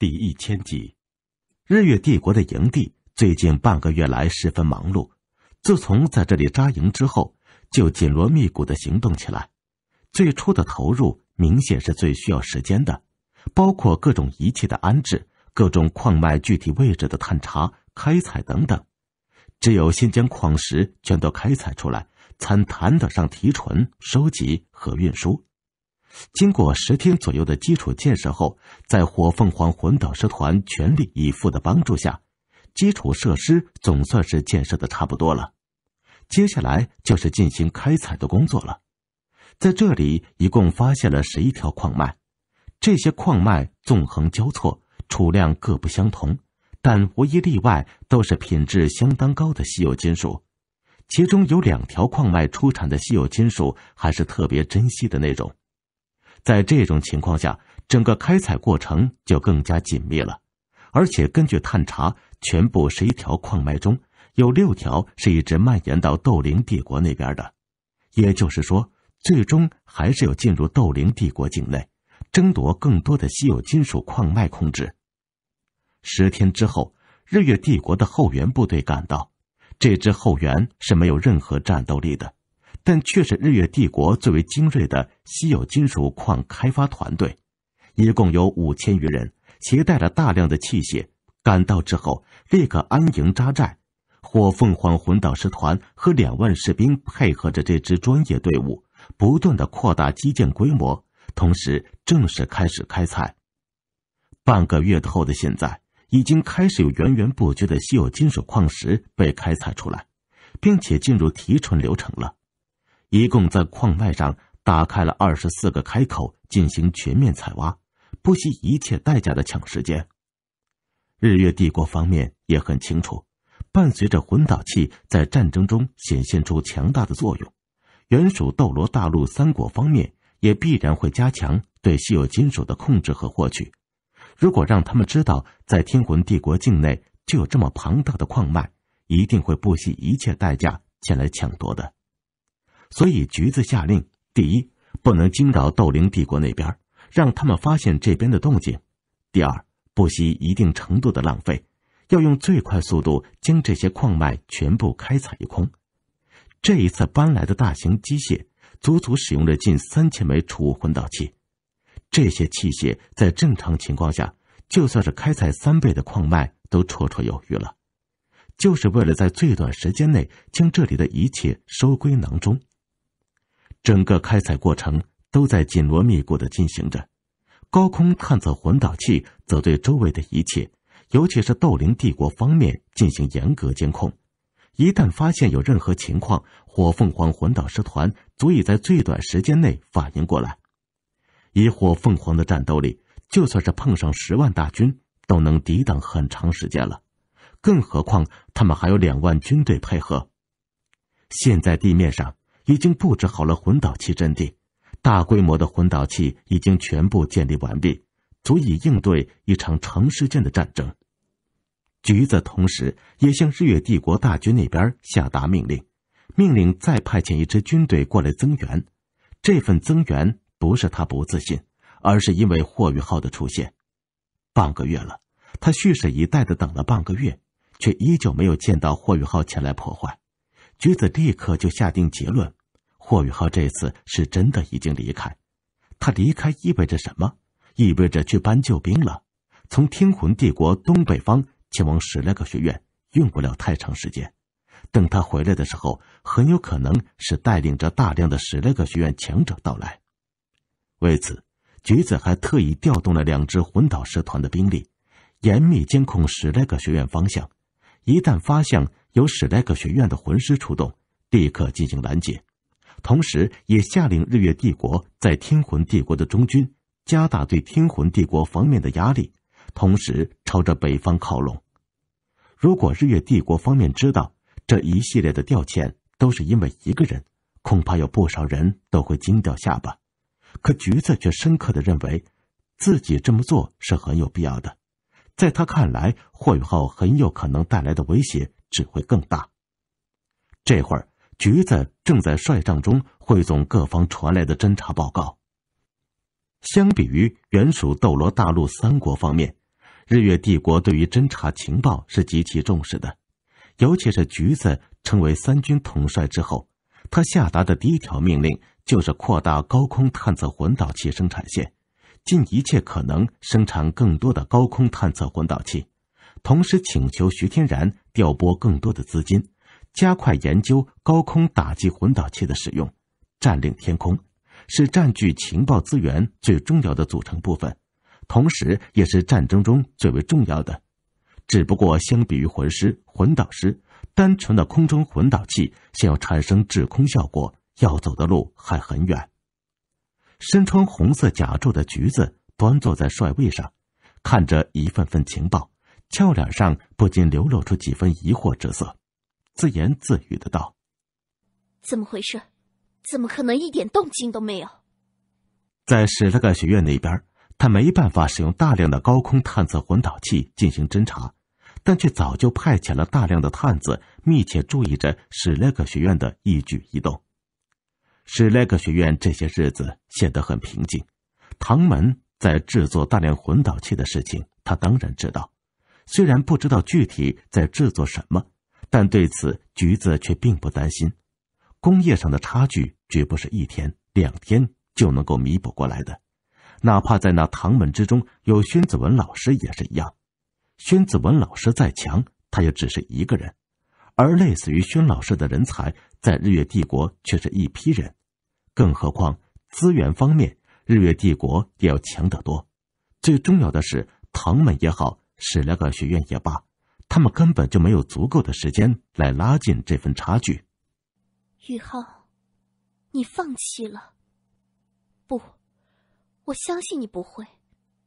第一千集，日月帝国的营地最近半个月来十分忙碌。自从在这里扎营之后，就紧锣密鼓的行动起来。最初的投入明显是最需要时间的，包括各种仪器的安置、各种矿脉具体位置的探查、开采等等。只有先将矿石全都开采出来，才谈得上提纯、收集和运输。经过十天左右的基础建设后，在火凤凰魂导师团全力以赴的帮助下，基础设施总算是建设的差不多了。接下来就是进行开采的工作了。在这里一共发现了十一条矿脉，这些矿脉纵横交错，储量各不相同，但无一例外都是品质相当高的稀有金属。其中有两条矿脉出产的稀有金属还是特别珍稀的那种。在这种情况下，整个开采过程就更加紧密了，而且根据探查，全部十一条矿脉中有六条是一直蔓延到斗灵帝国那边的，也就是说，最终还是有进入斗灵帝国境内，争夺更多的稀有金属矿脉控制。十天之后，日月帝国的后援部队赶到，这支后援是没有任何战斗力的。但却是日月帝国最为精锐的稀有金属矿开发团队，一共有五千余人，携带了大量的器械，赶到之后立刻安营扎寨。火凤凰魂导师团和两万士兵配合着这支专业队伍，不断的扩大基建规模，同时正式开始开采。半个月后的现在，已经开始有源源不绝的稀有金属矿石被开采出来，并且进入提纯流程了。一共在矿脉上打开了二十四个开口，进行全面采挖，不惜一切代价的抢时间。日月帝国方面也很清楚，伴随着魂导器在战争中显现出强大的作用，原属斗罗大陆三国方面也必然会加强对稀有金属的控制和获取。如果让他们知道在天魂帝国境内就有这么庞大的矿脉，一定会不惜一切代价前来抢夺的。所以，橘子下令：第一，不能惊扰斗灵帝国那边，让他们发现这边的动静；第二，不惜一定程度的浪费，要用最快速度将这些矿脉全部开采一空。这一次搬来的大型机械，足足使用了近三千枚储物混导器。这些器械在正常情况下，就算是开采三倍的矿脉都绰绰有余了。就是为了在最短时间内将这里的一切收归囊中。整个开采过程都在紧锣密鼓的进行着，高空探测混导器则对周围的一切，尤其是斗灵帝国方面进行严格监控。一旦发现有任何情况，火凤凰混导师团足以在最短时间内反应过来。以火凤凰的战斗力，就算是碰上十万大军都能抵挡很长时间了，更何况他们还有两万军队配合。现在地面上。已经布置好了魂导器阵地，大规模的魂导器已经全部建立完毕，足以应对一场长时间的战争。橘子同时也向日月帝国大军那边下达命令，命令再派遣一支军队过来增援。这份增援不是他不自信，而是因为霍雨浩的出现。半个月了，他蓄势以待的等了半个月，却依旧没有见到霍雨浩前来破坏。橘子立刻就下定结论。霍雨浩这次是真的已经离开，他离开意味着什么？意味着去搬救兵了。从天魂帝国东北方前往史莱克学院，用不了太长时间。等他回来的时候，很有可能是带领着大量的史莱克学院强者到来。为此，橘子还特意调动了两支魂导师团的兵力，严密监控史莱克学院方向。一旦发现有史莱克学院的魂师出动，立刻进行拦截。同时，也下令日月帝国在天魂帝国的中军加大对天魂帝国方面的压力，同时朝着北方靠拢。如果日月帝国方面知道这一系列的调遣都是因为一个人，恐怕有不少人都会惊掉下巴。可橘子却深刻的认为，自己这么做是很有必要的。在他看来，霍雨浩很有可能带来的威胁只会更大。这会儿。橘子正在帅帐中汇总各方传来的侦察报告。相比于原属斗罗大陆三国方面，日月帝国对于侦察情报是极其重视的。尤其是橘子成为三军统帅之后，他下达的第一条命令就是扩大高空探测魂导器生产线，尽一切可能生产更多的高空探测魂导器，同时请求徐天然调拨更多的资金。加快研究高空打击混导器的使用，占领天空是占据情报资源最重要的组成部分，同时也是战争中最为重要的。只不过，相比于魂师、混导师，单纯的空中混导器想要产生制空效果，要走的路还很远。身穿红色甲胄的橘子端坐在帅位上，看着一份份情报，俏脸上不禁流露出几分疑惑之色。自言自语的道：“怎么回事？怎么可能一点动静都没有？”在史莱克学院那边，他没办法使用大量的高空探测混导器进行侦查，但却早就派遣了大量的探子密切注意着史莱克学院的一举一动。史莱克学院这些日子显得很平静。唐门在制作大量混导器的事情，他当然知道，虽然不知道具体在制作什么。但对此，橘子却并不担心。工业上的差距绝不是一天两天就能够弥补过来的。哪怕在那唐门之中有宣子文老师也是一样。宣子文老师再强，他也只是一个人，而类似于宣老师的人才，在日月帝国却是一批人。更何况资源方面，日月帝国也要强得多。最重要的是，唐门也好，史莱克学院也罢。他们根本就没有足够的时间来拉近这份差距。宇浩，你放弃了？不，我相信你不会，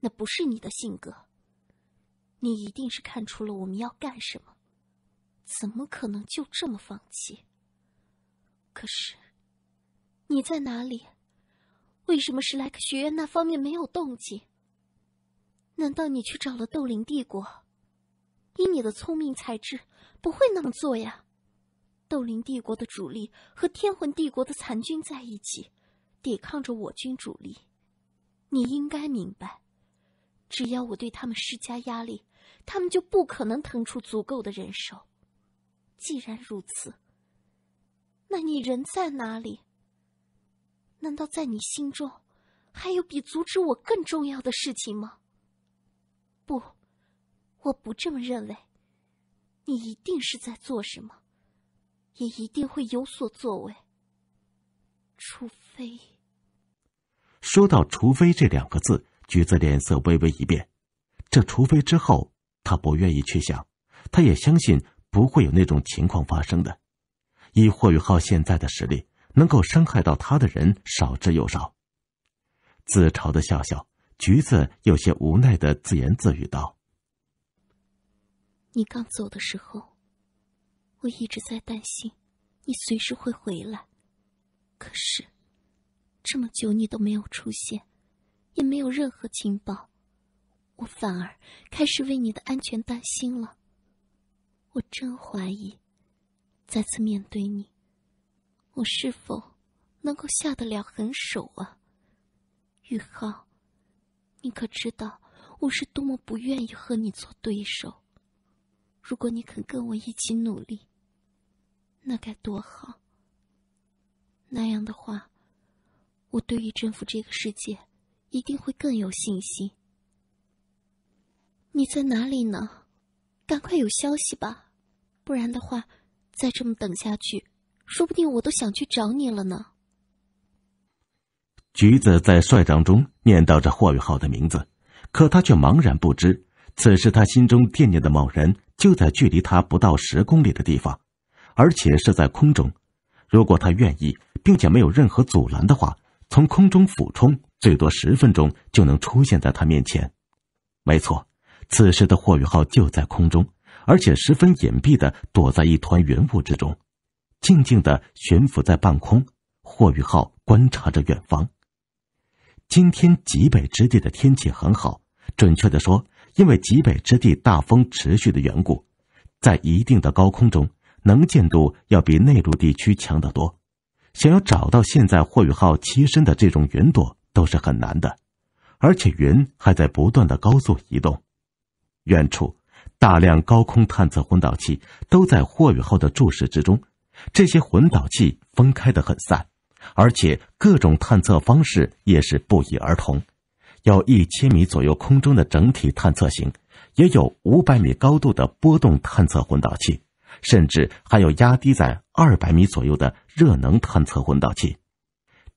那不是你的性格。你一定是看出了我们要干什么，怎么可能就这么放弃？可是，你在哪里？为什么史莱克学院那方面没有动静？难道你去找了斗灵帝国？以你的聪明才智，不会那么做呀。斗灵帝国的主力和天魂帝国的残军在一起，抵抗着我军主力。你应该明白，只要我对他们施加压力，他们就不可能腾出足够的人手。既然如此，那你人在哪里？难道在你心中，还有比阻止我更重要的事情吗？不。我不这么认为，你一定是在做什么，也一定会有所作为，除非……说到“除非”这两个字，橘子脸色微微一变。这“除非”之后，他不愿意去想。他也相信不会有那种情况发生的。以霍宇浩现在的实力，能够伤害到他的人少之又少。自嘲的笑笑，橘子有些无奈的自言自语道。你刚走的时候，我一直在担心你随时会回来。可是，这么久你都没有出现，也没有任何情报，我反而开始为你的安全担心了。我真怀疑，再次面对你，我是否能够下得了狠手啊，宇浩？你可知道我是多么不愿意和你做对手？如果你肯跟我一起努力，那该多好！那样的话，我对于征服这个世界一定会更有信心。你在哪里呢？赶快有消息吧，不然的话，再这么等下去，说不定我都想去找你了呢。橘子在帅帐中念叨着霍雨浩的名字，可他却茫然不知，此时他心中惦念的某人。就在距离他不到十公里的地方，而且是在空中。如果他愿意，并且没有任何阻拦的话，从空中俯冲，最多十分钟就能出现在他面前。没错，此时的霍宇浩就在空中，而且十分隐蔽的躲在一团云雾之中，静静的悬浮在半空。霍宇浩观察着远方。今天极北之地的天气很好，准确的说。因为极北之地大风持续的缘故，在一定的高空中，能见度要比内陆地区强得多。想要找到现在霍雨浩栖身的这种云朵都是很难的，而且云还在不断的高速移动。远处，大量高空探测混导器都在霍雨浩的注视之中。这些混导器分开的很散，而且各种探测方式也是不一而同。有一千米左右空中的整体探测型，也有五百米高度的波动探测混导器，甚至还有压低在二百米左右的热能探测混导器。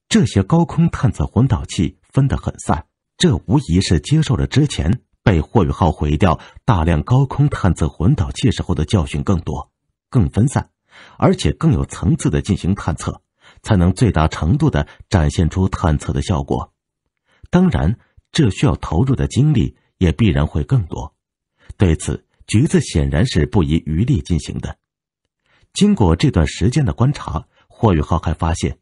这些高空探测混导器分得很散，这无疑是接受了之前被霍雨浩毁掉大量高空探测混导器时候的教训，更多、更分散，而且更有层次的进行探测，才能最大程度的展现出探测的效果。当然。这需要投入的精力也必然会更多，对此，橘子显然是不遗余力进行的。经过这段时间的观察，霍宇浩还发现，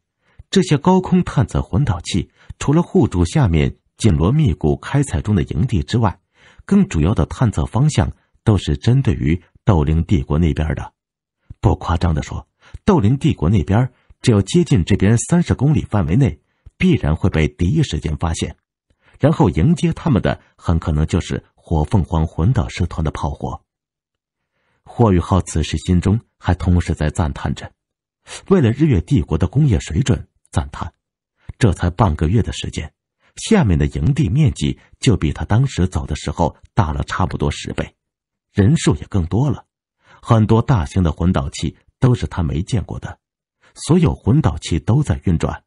这些高空探测混导器除了护住下面紧锣密鼓开采中的营地之外，更主要的探测方向都是针对于斗灵帝国那边的。不夸张的说，斗灵帝国那边只要接近这边三十公里范围内，必然会被第一时间发现。然后迎接他们的很可能就是火凤凰魂导师团的炮火。霍宇浩此时心中还同时在赞叹着，为了日月帝国的工业水准赞叹。这才半个月的时间，下面的营地面积就比他当时走的时候大了差不多十倍，人数也更多了。很多大型的魂导器都是他没见过的，所有魂导器都在运转。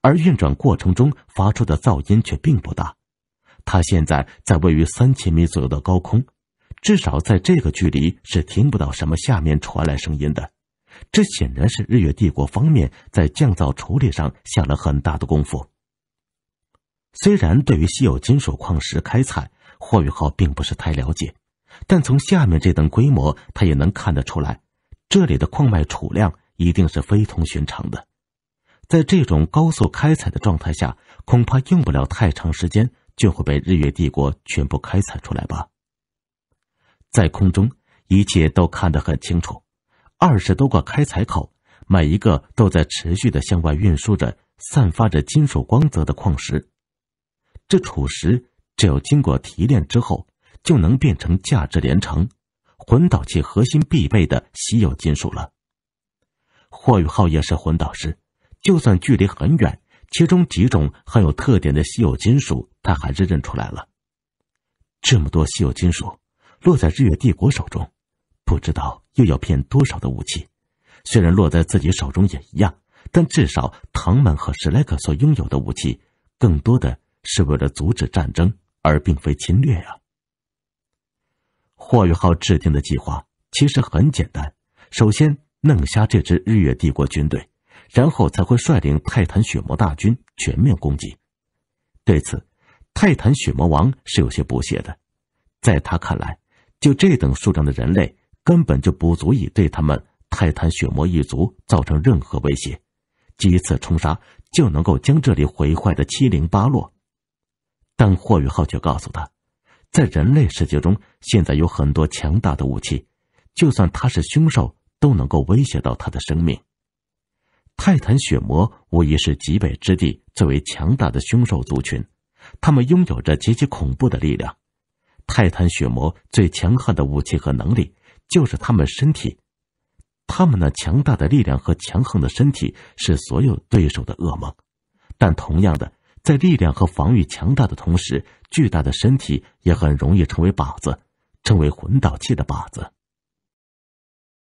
而运转过程中发出的噪音却并不大。它现在在位于三千米左右的高空，至少在这个距离是听不到什么下面传来声音的。这显然是日月帝国方面在降噪处理上下了很大的功夫。虽然对于稀有金属矿石开采，霍宇浩并不是太了解，但从下面这等规模，他也能看得出来，这里的矿脉储量一定是非同寻常的。在这种高速开采的状态下，恐怕用不了太长时间就会被日月帝国全部开采出来吧。在空中，一切都看得很清楚，二十多个开采口，每一个都在持续的向外运输着散发着金属光泽的矿石。这储石只有经过提炼之后，就能变成价值连城、混导器核心必备的稀有金属了。霍宇浩也是混导师。就算距离很远，其中几种很有特点的稀有金属，他还是认出来了。这么多稀有金属落在日月帝国手中，不知道又要骗多少的武器。虽然落在自己手中也一样，但至少唐门和史莱克所拥有的武器，更多的是为了阻止战争，而并非侵略呀。霍雨浩制定的计划其实很简单，首先弄瞎这支日月帝国军队。然后才会率领泰坦血魔大军全面攻击。对此，泰坦血魔王是有些不屑的。在他看来，就这等数量的人类，根本就不足以对他们泰坦血魔一族造成任何威胁，几次冲杀就能够将这里毁坏的七零八落。但霍宇浩却告诉他，在人类世界中，现在有很多强大的武器，就算他是凶兽，都能够威胁到他的生命。泰坦血魔无疑是极北之地最为强大的凶兽族群，他们拥有着极其恐怖的力量。泰坦血魔最强悍的武器和能力就是他们身体，他们那强大的力量和强横的身体是所有对手的噩梦。但同样的，在力量和防御强大的同时，巨大的身体也很容易成为靶子，成为魂导器的靶子。